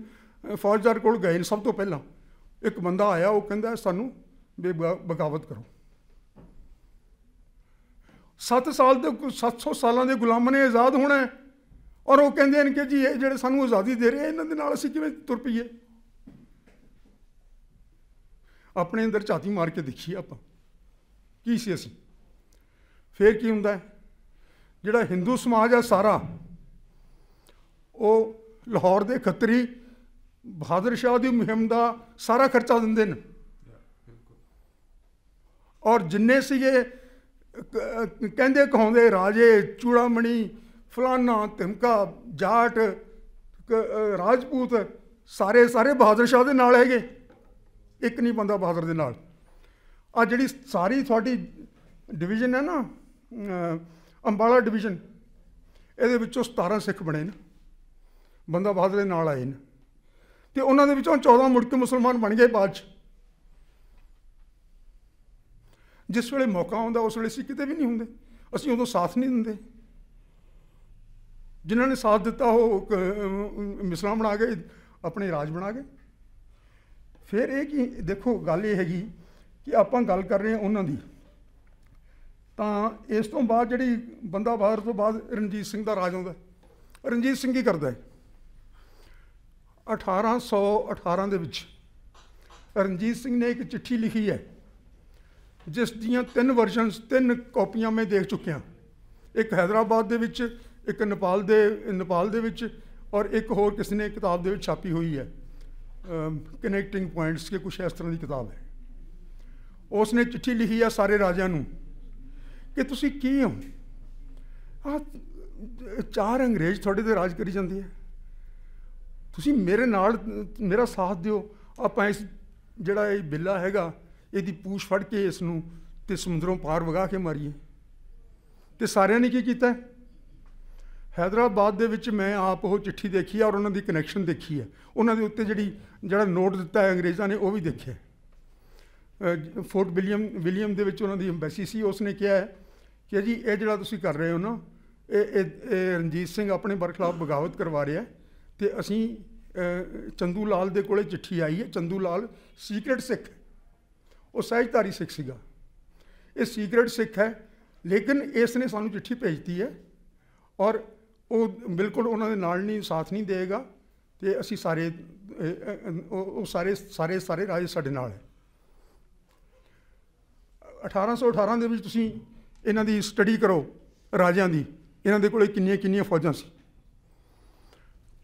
ਫੌਜਦਾਰ ਕੋਲ ਗਏ ਸਭ ਤੋਂ ਪਹਿਲਾਂ ਇੱਕ ਬੰਦਾ ਆਇਆ ਉਹ ਕਹਿੰਦਾ ਸਾਨੂੰ ਬਗਾਵਤ ਕਰੋ 7 ਸਾਲ ਦੇ 700 ਸਾਲਾਂ ਦੇ ਗੁਲਾਮ ਨੇ ਆਜ਼ਾਦ ਹੋਣਾ ਔਰ ਉਹ ਕਹਿੰਦੇ ਨੇ ਕਿ ਜੀ ਇਹ ਜਿਹੜੇ ਸਾਨੂੰ ਆਜ਼ਾਦੀ ਦੇ ਰਹੇ ਇਹਨਾਂ ਦੇ ਨਾਲ ਅਸੀਂ ਕਿਵੇਂ ਤੁਰ ਪਈਏ ਆਪਣੇ ਅੰਦਰ ਝਾਤੀ ਮਾਰ ਕੇ ਦੇਖੀਏ ਆਪਾਂ ਕੀ ਸੀ ਅਸੀਂ ਫੇਰ ਕੀ ਹੁੰਦਾ ਜਿਹੜਾ ਹਿੰਦੂ ਸਮਾਜ ਹੈ ਸਾਰਾ ਉਹ ਲਾਹੌਰ ਦੇ ਖੱਤਰੀ ਬਹਾਦਰ ਸ਼ਾਹ ਦੀ ਮੁਹਿੰਮ ਦਾ ਸਾਰਾ ਖਰਚਾ ਦਿੰਦੇ ਨੇ ਔਰ ਜਿੰਨੇ ਸੀਗੇ ਕਹਿੰਦੇ ਕਹਾਉਂਦੇ ਰਾਜੇ ਚੂੜਾਮਣੀ ਫਲਾਨਾ ਧਮਕਾ ਜਾਟ ਰਾਜਪੂਤ ਸਾਰੇ ਸਾਰੇ ਬਹਾਦਰ ਸ਼ਾਹ ਦੇ ਨਾਲ ਹੈਗੇ ਇੱਕ ਨਹੀਂ ਬੰਦਾ ਬਹਾਦਰ ਦੇ ਨਾਲ ਆ ਜਿਹੜੀ ਸਾਰੀ ਤੁਹਾਡੀ ਡਿਵੀਜ਼ਨ ਹੈ ਨਾ ਅੰਬਾਲਾ ਡਿਵੀਜ਼ਨ ਇਹਦੇ ਵਿੱਚੋਂ 17 ਸਿੱਖ ਬਣੇ ਨੇ ਬੰਦਾ ਬਹਾਦਰ ਦੇ ਨਾਲ ਆਏ ਨੇ ਤੇ ਉਹਨਾਂ ਦੇ ਵਿੱਚੋਂ 14 ਮੁੜ ਕੇ ਮੁਸਲਮਾਨ ਬਣ ਗਏ ਬਾਅਦ ਚ ਜਿਸ ਵੇਲੇ ਮੌਕਾ ਆਉਂਦਾ ਉਸ ਵੇਲੇ ਅਸੀਂ ਕਿਤੇ ਵੀ ਨਹੀਂ ਹੁੰਦੇ ਅਸੀਂ ਉਦੋਂ ਸਾਥ ਨਹੀਂ ਦਿੰਦੇ ਜਿਨ੍ਹਾਂ ਨੇ ਸਾਥ ਦਿੱਤਾ ਉਹ ਮਿਸਲਾਂ ਬਣਾ ਕੇ ਆਪਣੇ ਰਾਜ ਬਣਾ ਕੇ ਫਿਰ ਇਹ ਕਿ ਦੇਖੋ ਗੱਲ ਇਹ ਹੈਗੀ ਕਿ ਆਪਾਂ ਗੱਲ ਕਰ ਰਹੇ ਹਾਂ ਉਹਨਾਂ ਦੀ ਤਾਂ ਇਸ ਤੋਂ ਬਾਅਦ ਜਿਹੜੀ ਬੰਦਾ ਬਹਾਦਰ ਤੋਂ ਬਾਅਦ ਰਣਜੀਤ ਸਿੰਘ ਦਾ ਰਾਜ ਆਉਂਦਾ ਰਣਜੀਤ ਸਿੰਘ ਕੀ ਕਰਦਾ ਹੈ 1818 ਦੇ ਵਿੱਚ ਰਣਜੀਤ ਸਿੰਘ ਨੇ ਇੱਕ ਚਿੱਠੀ ਲਿਖੀ ਹੈ ਜਿਸ ਦੀਆਂ ਤਿੰਨ ਵਰਜ਼ਨਸ ਤਿੰਨ ਕਾਪੀਆਂ ਮੈਂ ਦੇਖ ਚੁੱਕਿਆ ਇੱਕ ਹైదరాబాద్ ਦੇ ਵਿੱਚ ਇੱਕ ਨੇਪਾਲ ਦੇ ਨੇਪਾਲ ਦੇ ਵਿੱਚ ਔਰ ਇੱਕ ਹੋਰ ਕਿਸ ਨੇ ਕਿਤਾਬ ਦੇ ਵਿੱਚ ਛਾਪੀ ਹੋਈ ਹੈ ਕਨੈਕਟਿੰਗ ਪੁਆਇੰਟਸ ਕੇ ਕੁਝ ਇਸ ਤਰ੍ਹਾਂ ਦੀ ਕਿਤਾਬ ਹੈ ਉਸ ਨੇ ਚਿੱਠੀ ਲਿਖੀ ਆ ਸਾਰੇ ਰਾਜਿਆਂ ਨੂੰ ਕਿ ਤੁਸੀਂ ਕੀ ਹੋ ਆ ਚਾਰ ਅੰਗਰੇਜ਼ ਤੁਹਾਡੇ ਤੇ ਰਾਜ ਕਰੀ ਜਾਂਦੇ ਆ ਤੁਸੀਂ ਮੇਰੇ ਨਾਲ ਮੇਰਾ ਸਾਥ ਦਿਓ ਆਪਾਂ ਇਸ ਜਿਹੜਾ ਇਹ ਬਿੱਲਾ ਹੈਗਾ ਇਹਦੀ ਪੂਛ ਫੜ ਕੇ ਇਸ ਨੂੰ ਤੇ ਸਮੁੰਦਰੋਂ ਪਾਰ ਵਗਾ ਕੇ ਮਾਰੀਏ ਤੇ ਸਾਰਿਆਂ ਨੇ ਕੀ ਕੀਤਾ ਹైదరాబాద్ ਦੇ ਵਿੱਚ ਮੈਂ ਆਪ ਉਹ ਚਿੱਠੀ ਦੇਖੀ ਔਰ ਉਹਨਾਂ ਦੀ ਕਨੈਕਸ਼ਨ ਦੇਖੀ ਹੈ ਉਹਨਾਂ ਦੇ ਉੱਤੇ ਜਿਹੜੀ ਜਿਹੜਾ ਨੋਟ ਦਿੱਤਾ ਹੈ ਅੰਗਰੇਜ਼ਾਂ ਨੇ ਉਹ ਵੀ ਦੇਖਿਆ ਫੋਰਟ ਵਿਲੀਅਮ ਵਿਲੀਅਮ ਦੇ ਵਿੱਚ ਉਹਨਾਂ ਦੀ ਐਮਬੈਸੀ ਸੀ ਉਸ ਨੇ ਕਿਹਾ ਕਿ ਜੀ ਇਹ ਜਿਹੜਾ ਤੁਸੀਂ ਕਰ ਰਹੇ ਹੋ ਨਾ ਇਹ ਇਹ ਰਣਜੀਤ ਸਿੰਘ ਆਪਣੇ ਬਰਖਲਾਫ ਬਗਾਵਤ ਕਰਵਾ ਰਿਹਾ ਤੇ ਅਸੀਂ ਚੰਦੂ ਲਾਲ ਦੇ ਕੋਲੇ ਚਿੱਠੀ ਆਈ ਹੈ ਚੰਦੂ ਲਾਲ ਸੀਕ੍ਰੇਟ ਸਿੱਖ ਉਹ ਸਹਿਜਧਾਰੀ ਸਿੱਖ ਸੀਗਾ ਇਹ ਸੀਕ੍ਰੀਟ ਸਿੱਖ ਹੈ ਲੇਕਿਨ ਇਸ ਨੇ ਸਾਨੂੰ ਚਿੱਠੀ ਭੇਜਤੀ ਹੈ ਔਰ ਉਹ ਬਿਲਕੁਲ ਉਹਨਾਂ ਦੇ ਨਾਲ ਨਹੀਂ ਸਾਥ ਨਹੀਂ ਦੇਗਾ ਤੇ ਅਸੀਂ ਸਾਰੇ ਉਹ ਸਾਰੇ ਸਾਰੇ ਸਾਰੇ ਰਾਜ ਸਾਡੇ ਨਾਲ ਹੈ 1818 ਦੇ ਵਿੱਚ ਤੁਸੀਂ ਇਹਨਾਂ ਦੀ ਸਟੱਡੀ ਕਰੋ ਰਾਜਿਆਂ ਦੀ ਇਹਨਾਂ ਦੇ ਕੋਲੇ ਕਿੰਨੀਆਂ ਕਿੰਨੀਆਂ ਫੌਜਾਂ ਸੀ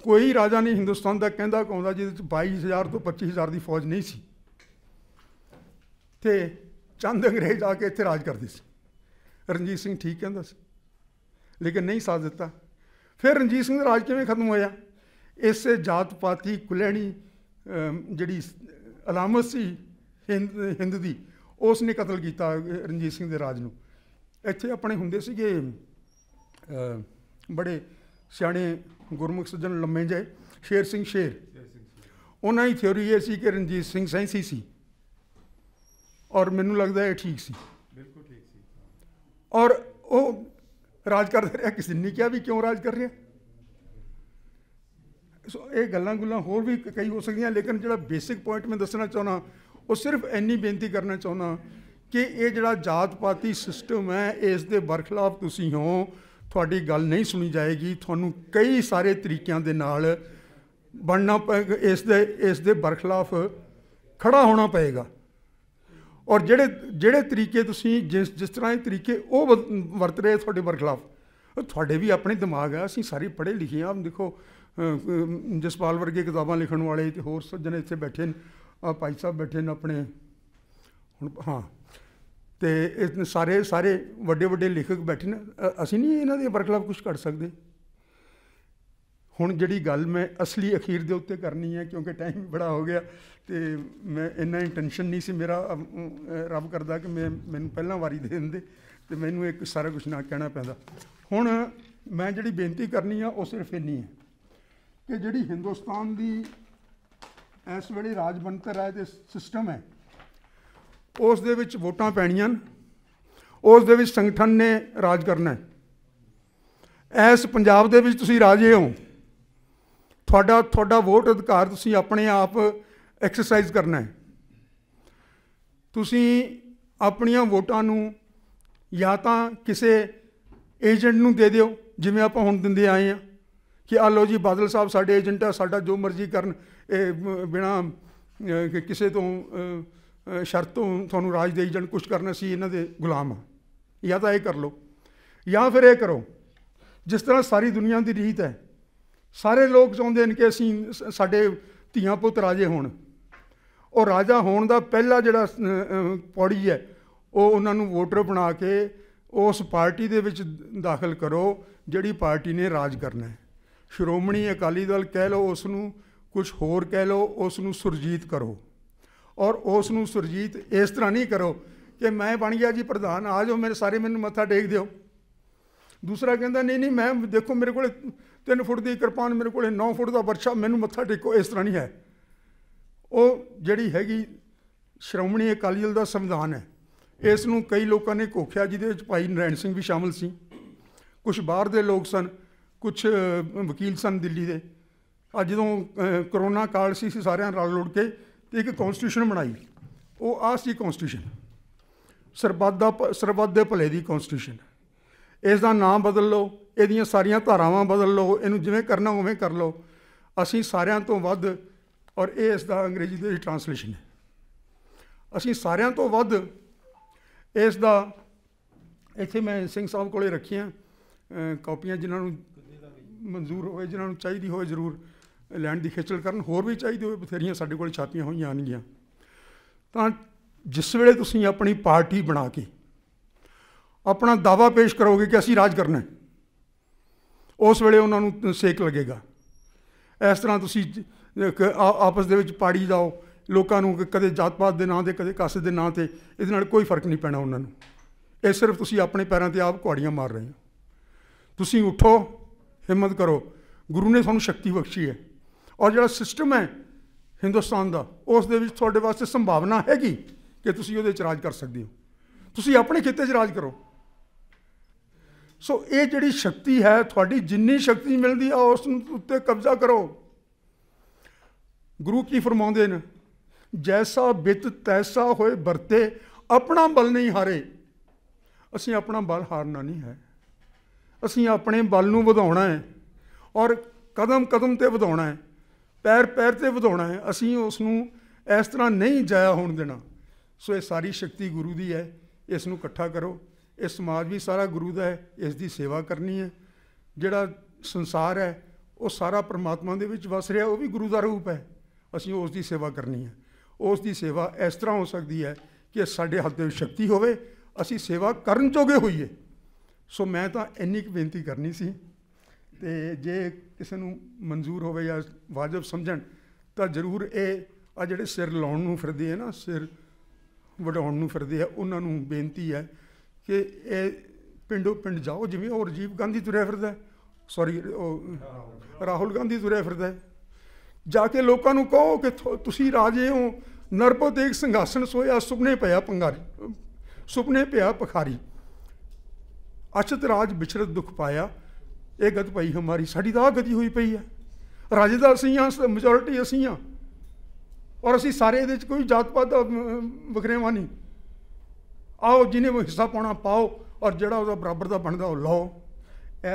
ਕੋਈ ਰਾਜਾ ਨਹੀਂ ਹਿੰਦੁਸਤਾਨ ਦਾ ਕਹਿੰਦਾ ਕਹਿੰਦਾ ਜਿਹਦੇ ਵਿੱਚ 22000 ਤੋਂ 25000 ਦੀ ਫੌਜ ਨਹੀਂ ਸੀ ਤੇ ਚੰਦ ਅੰਗਰੇਜ਼ ਆ ਕੇ ਇੱਥੇ ਰਾਜ ਕਰਦੇ ਸੀ ਰਣਜੀਤ ਸਿੰਘ ਠੀਕ ਕਹਿੰਦਾ ਸੀ ਲੇਕਿਨ ਨਹੀਂ ਸਾਥ ਦਿੱਤਾ ਫਿਰ ਰਣਜੀਤ ਸਿੰਘ ਦਾ ਰਾਜ ਕਿਵੇਂ ਖਤਮ ਹੋਇਆ ਇਸੇ ਜਾਤ ਪਾਤੀ ਕੁਲੈਣੀ ਜਿਹੜੀ ਅਲਾਮਤ ਸੀ ਹਿੰਦ ਦੀ ਉਸ ਨੇ ਕਤਲ ਕੀਤਾ ਰਣਜੀਤ ਸਿੰਘ ਦੇ ਰਾਜ ਨੂੰ ਇੱਥੇ ਆਪਣੇ ਹੁੰਦੇ ਸੀਗੇ ਬੜੇ ਸਿਆਣੇ ਗੁਰਮੁਖ ਸੱਜਣ ਲੰਮੇ ਜੇ ਸ਼ੇਰ ਸਿੰਘ ਸ਼ੇਰ ਉਹਨਾਂ ਦੀ ਥਿਉਰੀ ਇਹ ਸੀ ਕਿ ਰਣਜੀਤ ਸਿੰਘ ਸੈਂਸੀ ਸੀ ਔਰ ਮੈਨੂੰ ਲੱਗਦਾ ਇਹ ਠੀਕ ਸੀ ਬਿਲਕੁਲ ਠੀਕ ਸੀ ਔਰ ਉਹ ਰਾਜ ਕਰਦੇ ਰਿਹਾ ਕਿਸੇ ਨੇ ਕਿਹਾ ਵੀ ਕਿਉਂ ਰਾਜ ਕਰ ਰਿਹਾ ਸੋ ਇਹ ਗੱਲਾਂ ਗੁੱਲਾਂ ਹੋਰ ਵੀ ਕਈ ਹੋ ਸਕਦੀਆਂ ਲੇਕਿਨ ਜਿਹੜਾ ਬੇਸਿਕ ਪੁਆਇੰਟ ਮੈਂ ਦੱਸਣਾ ਚਾਹੁੰਦਾ ਉਹ ਸਿਰਫ ਇੰਨੀ ਬੇਨਤੀ ਕਰਨਾ ਚਾਹੁੰਦਾ ਕਿ ਇਹ ਜਿਹੜਾ ਜਾਤ ਪਾਤੀ ਸਿਸਟਮ ਹੈ ਇਸ ਦੇ ਬਰਖਲਾਫ ਤੁਸੀਂ ਹੋ ਤੁਹਾਡੀ ਗੱਲ ਨਹੀਂ ਸੁਣੀ ਜਾਏਗੀ ਤੁਹਾਨੂੰ ਕਈ ਸਾਰੇ ਤਰੀਕਿਆਂ ਦੇ ਨਾਲ ਬਣਨਾ ਇਸ ਦੇ ਇਸ ਦੇ ਬਰਖਲਾਫ ਖੜਾ ਹੋਣਾ ਪਏਗਾ ਔਰ ਜਿਹੜੇ ਜਿਹੜੇ ਤਰੀਕੇ ਤੁਸੀਂ ਜਿਸ ਜਿਸ ਤਰ੍ਹਾਂ ਦੇ ਤਰੀਕੇ ਉਹ ਵਰਤ ਰਹੇ ਤੁਹਾਡੇ ਬਰਖਲਾਫ ਤੁਹਾਡੇ ਵੀ ਆਪਣੇ ਦਿਮਾਗ ਆ ਅਸੀਂ ਸਾਰੇ ਪੜ੍ਹੇ ਲਿਖੇ ਆ ਦੇਖੋ ਜਸਪਾਲ ਵਰਗੇ ਕਿਤਾਬਾਂ ਲਿਖਣ ਵਾਲੇ ਤੇ ਹੋਰ ਸੱਜਣ ਇੱਥੇ ਬੈਠੇ ਨੇ ਆ ਭਾਈ ਸਾਹਿਬ ਬੈਠੇ ਨੇ ਆਪਣੇ ਹੁਣ ਹਾਂ ਤੇ ਇਹ ਸਾਰੇ ਸਾਰੇ ਵੱਡੇ ਵੱਡੇ ਲੇਖਕ ਬੈਠੇ ਨੇ ਅਸੀਂ ਨਹੀਂ ਇਹਨਾਂ ਦੇ ਬਰਖਲਾਫ ਕੁਝ ਕਰ ਸਕਦੇ ਹੁਣ ਜਿਹੜੀ ਗੱਲ ਮੈਂ ਅਸਲੀ ਅਖੀਰ ਦੇ ਉੱਤੇ ਕਰਨੀ ਹੈ ਕਿਉਂਕਿ ਟਾਈਮ ਬੜਾ ਹੋ ਗਿਆ ਤੇ ਮੈਂ ਇੰਨਾ ਇੰਟੈਂਸ਼ਨ ਨਹੀਂ ਸੀ ਮੇਰਾ ਰੱਬ ਕਰਦਾ ਕਿ ਮੈਂ ਮੈਨੂੰ ਪਹਿਲਾਂ ਵਾਰੀ ਦੇ ਦਿੰਦੇ ਤੇ ਮੈਨੂੰ ਇੱਕ ਸਾਰਾ ਕੁਝ ਨਾ ਕਹਿਣਾ ਪੈਂਦਾ ਹੁਣ ਮੈਂ ਜਿਹੜੀ ਬੇਨਤੀ ਕਰਨੀ ਆ ਉਹ ਸਿਰਫ ਇੰਨੀ ਹੈ ਕਿ ਜਿਹੜੀ ਹਿੰਦੁਸਤਾਨ ਦੀ ਇਸ ਵੇਲੇ ਰਾਜ ਬਣਤਰ ਹੈ ਤੇ ਸਿਸਟਮ ਹੈ ਉਸ ਦੇ ਵਿੱਚ ਵੋਟਾਂ ਪੈਣੀਆਂ ਉਸ ਦੇ ਵਿੱਚ ਸੰਗਠਨ ਨੇ ਰਾਜ ਕਰਨਾ ਹੈ ਐਸ ਪੰਜਾਬ ਦੇ ਵਿੱਚ ਤੁਸੀਂ ਰਾਜੇ ਹੋ ਤੁਹਾਡਾ ਤੁਹਾਡਾ ਵੋਟ ਅਧਿਕਾਰ ਤੁਸੀਂ ਆਪਣੇ ਆਪ ਐਕਸਰਸਾਈਜ਼ ਕਰਨਾ ਹੈ ਤੁਸੀਂ ਆਪਣੀਆਂ ਵੋਟਾਂ ਨੂੰ ਜਾਂ ਤਾਂ ਕਿਸੇ ਏਜੰਟ ਨੂੰ ਦੇ ਦਿਓ ਜਿਵੇਂ ਆਪਾਂ ਹੁਣ ਦਿੰਦੇ ਆਏ ਆ ਕਿ ਆ ਲੋ ਜੀ ਬਾਦਲ ਸਾਹਿਬ ਸਾਡੇ ਏਜੰਟ ਆ ਸਾਡਾ ਜੋ ਮਰਜ਼ੀ ਕਰਨ ਇਹ ਬਿਨਾ ਕਿਸੇ ਤੋਂ ਸ਼ਰਤ ਤੋਂ ਤੁਹਾਨੂੰ ਰਾਜ ਦੇ ਏਜੰਟ ਕੁਝ ਕਰਨਾ ਸੀ ਇਹਨਾਂ ਦੇ ਗੁਲਾਮ ਆ ਜਾਂ ਤਾਂ ਇਹ ਕਰ ਲਓ ਜਾਂ ਫਿਰ ਇਹ ਕਰੋ ਜਿਸ ਤਰ੍ਹਾਂ ਸਾਰੀ ਦੁਨੀਆ ਦੀ ਰੀਤ ਹੈ ਸਾਰੇ ਲੋਕ ਚਾਹੁੰਦੇ ਨੇ ਕਿ ਅਸੀਂ ਸਾਡੇ ਧੀਆਂ ਪੁੱਤ ਰਾਜੇ ਹੋਣ ਉਹ ਰਾਜਾ ਹੋਣ ਦਾ ਪਹਿਲਾ ਜਿਹੜਾ ਪੌੜੀ ਹੈ ਉਹ ਉਹਨਾਂ ਨੂੰ ਵੋਟਰ ਬਣਾ ਕੇ ਉਸ ਪਾਰਟੀ ਦੇ ਵਿੱਚ ਦਾਖਲ ਕਰੋ ਜਿਹੜੀ ਪਾਰਟੀ ਨੇ ਰਾਜ ਕਰਨਾ ਹੈ ਸ਼੍ਰੋਮਣੀ ਅਕਾਲੀ ਦਲ ਕਹਿ ਲਓ ਉਸ ਨੂੰ ਕੁਝ ਹੋਰ ਕਹਿ ਲਓ ਉਸ ਨੂੰ ਸੁਰਜੀਤ ਕਰੋ ਔਰ ਉਸ ਨੂੰ ਸੁਰਜੀਤ ਇਸ ਤਰ੍ਹਾਂ ਨਹੀਂ ਕਰੋ ਕਿ ਮੈਂ ਬਣ ਗਿਆ ਜੀ ਪ੍ਰਧਾਨ ਆ ਜਾਓ ਮੇਰੇ ਸਾਰੇ ਮੈਨੂੰ ਮੱਥਾ ਟੇਕ ਦਿਓ ਦੂਸਰਾ ਕਹਿੰਦਾ ਨਹੀਂ ਨਹੀਂ ਮੈਂ ਦੇਖੋ ਮੇਰੇ ਕੋਲ 3 ਫੁੱਟ ਦੀ ਕਿਰਪਾਨ ਮੇਰੇ ਕੋਲੇ 9 ਫੁੱਟ ਦਾ ਵਰਸ਼ਾ ਮੈਨੂੰ ਮੱਥਾ ਟੇਕੋ ਇਸ ਤਰ੍ਹਾਂ ਨਹੀਂ ਹੈ ਉਹ ਜਿਹੜੀ ਹੈਗੀ ਸ਼੍ਰੋਮਣੀ ਅਕਾਲੀ ਦਲ ਦਾ ਸੰਵਿਧਾਨ ਹੈ ਇਸ ਨੂੰ ਕਈ ਲੋਕਾਂ ਨੇ ਕੋਖਿਆ ਜਿਹਦੇ ਵਿੱਚ ਭਾਈ ਨਰੈਣ ਸਿੰਘ ਵੀ ਸ਼ਾਮਲ ਸੀ ਕੁਝ ਬਾਹਰ ਦੇ ਲੋਕ ਸਨ ਕੁਝ ਵਕੀਲ ਸਨ ਦਿੱਲੀ ਦੇ ਅੱਜ ਜਦੋਂ ਕਰੋਨਾ ਕਾਲ ਸੀ ਸੀ ਸਾਰਿਆਂ ਨਾਲ ਲੋੜ ਕੇ ਤੇ ਇੱਕ ਕਨਸਟੀਟਿਊਸ਼ਨ ਬਣਾਈ ਉਹ ਆ ਸੀ ਕਨਸਟੀਟਿਊਸ਼ਨ ਸਰਬੱਤ ਦਾ ਸਰਬੱਤ ਦੇ ਭਲੇ ਦੀ ਕਨਸਟੀਟਿਊਸ਼ਨ ਇਸ ਦਾ ਨਾਮ ਬਦਲ ਲਓ ਇਹਦੀਆਂ ਸਾਰੀਆਂ ਧਾਰਾਵਾਂ ਬਦਲ ਲਓ ਇਹਨੂੰ ਜਿਵੇਂ ਕਰਨਾ ਉਵੇਂ ਕਰ ਲਓ ਅਸੀਂ ਸਾਰਿਆਂ ਤੋਂ ਵੱਧ ਔਰ ਇਹ ਇਸ ਦਾ ਅੰਗਰੇਜ਼ੀ ਦੇ ਟ੍ਰਾਂਸਲੇਸ਼ਨ ਹੈ ਅਸੀਂ ਸਾਰਿਆਂ ਤੋਂ ਵੱਧ ਇਸ ਦਾ ਇੱਥੇ ਮੈਂ ਸਿੰਘ ਸਾਹਿਬ ਕੋਲੇ ਰੱਖੀਆਂ ਕਾਪੀਆਂ ਜਿਨ੍ਹਾਂ ਨੂੰ ਮਨਜ਼ੂਰ ਹੋਵੇ ਜਿਨ੍ਹਾਂ ਨੂੰ ਚਾਹੀਦੀ ਹੋਵੇ ਜ਼ਰੂਰ ਲੈਣ ਦੀ ਖੇਚਲ ਕਰਨ ਹੋਰ ਵੀ ਚਾਹੀਦੀ ਹੋਵੇ ਬਥੇਰੀਆਂ ਸਾਡੇ ਕੋਲ ਛਾਪੀਆਂ ਹੋਈਆਂ ਆਣਗੀਆਂ ਤਾਂ ਜਿਸ ਵੇਲੇ ਤੁਸੀਂ ਆਪਣੀ ਪਾਰਟੀ ਬਣਾ ਕੇ ਆਪਣਾ ਦਾਵਾ ਪੇਸ਼ ਕਰੋਗੇ ਕਿ ਅਸੀਂ ਰਾਜ ਕਰਨਾ ਹੈ ਉਸ ਵੇਲੇ ਉਹਨਾਂ ਨੂੰ ਸੇਕ ਲੱਗੇਗਾ ਇਸ ਤਰ੍ਹਾਂ ਤੁਸੀਂ ਆਪਸ ਦੇ ਵਿੱਚ ਪਾੜੀ ਜਾਓ ਲੋਕਾਂ ਨੂੰ ਕਦੇ ਜਾਤ ਪਾਤ ਦੇ ਨਾਂ ਤੇ ਕਦੇ ਕਾਸੇ ਦੇ ਨਾਂ ਤੇ ਇਹਦੇ ਨਾਲ ਕੋਈ ਫਰਕ ਨਹੀਂ ਪੈਣਾ ਉਹਨਾਂ ਨੂੰ ਇਹ ਸਿਰਫ ਤੁਸੀਂ ਆਪਣੇ ਪੈਰਾਂ ਤੇ ਆਪ ਕੁਆੜੀਆਂ ਮਾਰ ਰਹੇ ਹੋ ਤੁਸੀਂ ਉਠੋ ਹਿੰਮਤ ਕਰੋ ਗੁਰੂ ਨੇ ਤੁਹਾਨੂੰ ਸ਼ਕਤੀ ਬਖਸ਼ੀ ਹੈ ਔਰ ਜਿਹੜਾ ਸਿਸਟਮ ਹੈ ਹਿੰਦੁਸਤਾਨ ਦਾ ਉਸ ਦੇ ਵਿੱਚ ਤੁਹਾਡੇ ਵਾਸਤੇ ਸੰਭਾਵਨਾ ਹੈਗੀ ਕਿ ਤੁਸੀਂ ਉਹਦੇ ਚ ਰਾਜ ਕਰ ਸਕਦੇ ਹੋ ਤੁਸੀਂ ਆਪਣੇ ਖੇਤੇ 'ਚ ਰਾਜ ਕਰੋ ਸੋ ਇਹ ਜਿਹੜੀ ਸ਼ਕਤੀ ਹੈ ਤੁਹਾਡੀ ਜਿੰਨੀ ਸ਼ਕਤੀ ਮਿਲਦੀ ਆ ਉਸ ਉੱਤੇ ਕਬਜ਼ਾ ਕਰੋ ਗੁਰੂ ਕੀ ਫਰਮਾਉਂਦੇ ਨੇ ਜੈਸਾ ਬਿਤ ਤੈਸਾ ਹੋਏ ਵਰਤੇ ਆਪਣਾ ਬਲ ਨਹੀਂ ਹਾਰੇ ਅਸੀਂ ਆਪਣਾ ਬਲ ਹਾਰਨਾ ਨਹੀਂ ਹੈ ਅਸੀਂ ਆਪਣੇ ਬਲ ਨੂੰ ਵਧਾਉਣਾ ਹੈ ਔਰ ਕਦਮ ਕਦਮ ਤੇ ਵਧਾਉਣਾ ਹੈ ਪੈਰ ਪੈਰ ਤੇ ਵਧਾਉਣਾ ਹੈ ਅਸੀਂ ਉਸ ਨੂੰ ਇਸ ਤਰ੍ਹਾਂ ਨਹੀਂ ਜਾਇਆ ਹੋਣ ਦੇਣਾ ਸੋ ਇਹ ਸਾਰੀ ਸ਼ਕਤੀ ਗੁਰੂ ਦੀ ਹੈ ਇਸ ਨੂੰ ਇਕੱਠਾ ਕਰੋ ਇਹ ਸਮਾਜ ਵੀ ਸਾਰਾ ਗੁਰੂ ਦਾ ਹੈ ਇਸ ਦੀ ਸੇਵਾ ਕਰਨੀ ਹੈ ਜਿਹੜਾ ਸੰਸਾਰ ਹੈ ਉਹ ਸਾਰਾ ਪ੍ਰਮਾਤਮਾ ਦੇ ਵਿੱਚ ਵਸ ਰਿਹਾ ਉਹ ਵੀ ਗੁਰੂ ਦਾ ਰੂਪ ਹੈ ਅਸੀਂ ਉਸ ਦੀ ਸੇਵਾ ਕਰਨੀ ਹੈ ਉਸ ਦੀ ਸੇਵਾ ਇਸ ਤਰ੍ਹਾਂ ਹੋ ਸਕਦੀ ਹੈ ਕਿ ਸਾਡੇ ਹੱਥ ਦੇ ਵਿੱਚ ਸ਼ਕਤੀ ਹੋਵੇ ਅਸੀਂ ਸੇਵਾ ਕਰਨ ਚੋਗੇ ਹੋਈਏ ਸੋ ਮੈਂ ਤਾਂ ਇੰਨੀ ਕੁ ਬੇਨਤੀ ਕਰਨੀ ਸੀ ਤੇ ਜੇ ਕਿਸੇ ਨੂੰ ਮਨਜ਼ੂਰ ਹੋਵੇ ਜਾਂ ਵਾਜਬ ਸਮਝਣ ਤਾਂ ਜ਼ਰੂਰ ਇਹ ਆ ਜਿਹੜੇ ਸਿਰ ਲਾਉਣ ਨੂੰ ਫਿਰਦੇ ਆ ਨਾ ਸਿਰ ਵਡਾਉਣ ਨੂੰ ਫਿਰਦੇ ਆ ਉਹਨਾਂ ਨੂੰ ਬੇਨਤੀ ਹੈ ਕਿ ਇਹ ਪਿੰਡੋਂ ਪਿੰਡ ਜਾਓ ਜਿਵੇਂ ਉਹ ਰਜੀਵ ਗਾਂਧੀ ਤੁਰਿਆ ਫਿਰਦਾ ਸੌਰੀ ਉਹ ਰਾਹੁਲ ਗਾਂਧੀ ਤੁਰਿਆ ਫਿਰਦਾ ਜਾ ਕੇ ਲੋਕਾਂ ਨੂੰ ਕਹੋ ਕਿ ਤੁਸੀਂ ਰਾਜੇ ਹੋ ਨਰਪਤ ਇੱਕ ਸੰਘਾਸਣ ਸੋਇਆ ਸੁਪਨੇ ਪਿਆ ਪੰਗਾਰੀ ਸੁਪਨੇ ਪਿਆ ਪਖਾਰੀ ਅਛਤ ਰਾਜ ਵਿਚਰਤ ਦੁੱਖ ਪਾਇਆ ਇਹ ਗਤ ਪਈ ਹਮਾਰੀ ਸਾਡੀ ਤਾਂ ਗਤੀ ਹੋਈ ਪਈ ਹੈ ਰਾਜੇ ਦਾ ਅਸੀਂ ਆ ਮੈਜੋਰਟੀ ਅਸੀਂ ਆ ਔਰ ਅਸੀਂ ਸਾਰੇ ਇਹਦੇ ਵਿੱਚ ਕੋਈ ਜਾਤ ਪਾਤ ਵਖਰੇਵਾ ਨਹੀਂ ਆਓ ਜਿਹਨੇ ਉਹ ਹਿੱਸਾ ਪਾਉਣਾ ਪਾਓ ਔਰ ਜਿਹੜਾ ਉਹਦਾ ਬਰਾਬਰ ਦਾ ਬਣਦਾ ਉਹ ਲਓ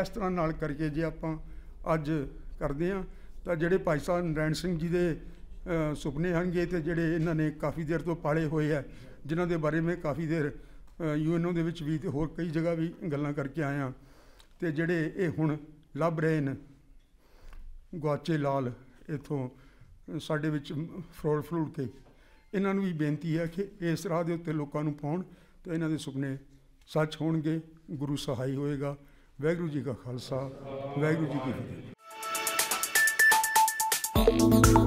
ਇਸ ਤਰ੍ਹਾਂ ਨਾਲ ਕਰਕੇ ਜੇ ਆਪਾਂ ਅੱਜ ਕਰਦੇ ਆ ਤਾਂ ਜਿਹੜੇ ਭਾਈ ਸਾਹਿਬ ਨਰੈਣ ਸਿੰਘ ਜੀ ਦੇ ਸੁਪਨੇ ਹਨਗੇ ਤੇ ਜਿਹੜੇ ਇਹਨਾਂ ਨੇ ਕਾਫੀ ਦੇਰ ਤੋਂ ਪਾਲੇ ਹੋਏ ਆ ਜਿਨ੍ਹਾਂ ਦੇ ਬਾਰੇ ਮੈਂ ਕਾਫੀ ਦੇਰ ਯੂਐਨਓ ਦੇ ਵਿੱਚ ਵੀ ਤੇ ਹੋਰ ਕਈ ਜਗ੍ਹਾ ਵੀ ਗੱਲਾਂ ਕਰਕੇ ਆਇਆ ਤੇ ਜਿਹੜੇ ਇਹ ਹੁਣ ਲੱਭ ਰਹੇ ਨੇ ਗਵਾਚੇ ਲਾਲ ਇਥੋਂ ਸਾਡੇ ਵਿੱਚ ਫਰੋਲ ਫਰੂਟ ਕੇ ਇਹਨਾਂ ਨੂੰ ਵੀ ਬੇਨਤੀ ਹੈ ਕਿ ਇਸ ਰਾਹ ਦੇ ਉੱਤੇ ਲੋਕਾਂ ਨੂੰ ਪਾਉਣ ਤਾਂ ਇਹਨਾਂ ਦੇ ਸੁਪਨੇ ਸੱਚ ਹੋਣਗੇ ਗੁਰੂ ਸਹਾਈ ਹੋਏਗਾ ਵੈਗੁਰੂ ਜੀ ਦਾ ਖਾਲਸਾ ਵੈਗੁਰੂ ਜੀ ਕੀ ਫਤਿਹ